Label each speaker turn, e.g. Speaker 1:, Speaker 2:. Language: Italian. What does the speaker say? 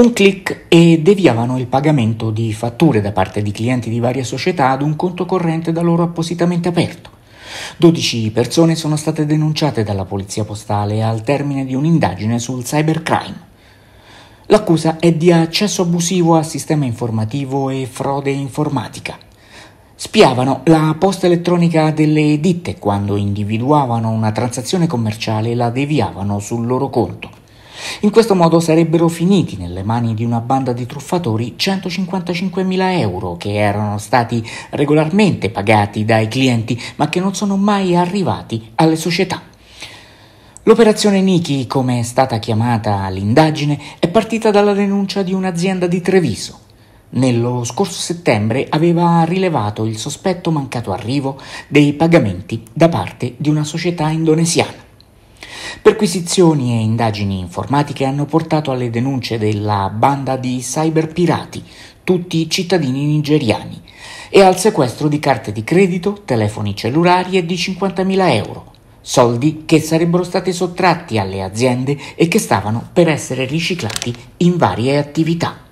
Speaker 1: Un clic e deviavano il pagamento di fatture da parte di clienti di varie società ad un conto corrente da loro appositamente aperto. 12 persone sono state denunciate dalla polizia postale al termine di un'indagine sul cybercrime. L'accusa è di accesso abusivo al sistema informativo e frode informatica. Spiavano la posta elettronica delle ditte quando individuavano una transazione commerciale e la deviavano sul loro conto in questo modo sarebbero finiti nelle mani di una banda di truffatori 155.000 euro che erano stati regolarmente pagati dai clienti ma che non sono mai arrivati alle società. L'operazione Niki, come è stata chiamata l'indagine, è partita dalla denuncia di un'azienda di Treviso nello scorso settembre aveva rilevato il sospetto mancato arrivo dei pagamenti da parte di una società indonesiana. Perquisizioni e indagini informatiche hanno portato alle denunce della banda di cyberpirati, tutti cittadini nigeriani, e al sequestro di carte di credito, telefoni cellulari e di 50.000 euro, soldi che sarebbero stati sottratti alle aziende e che stavano per essere riciclati in varie attività.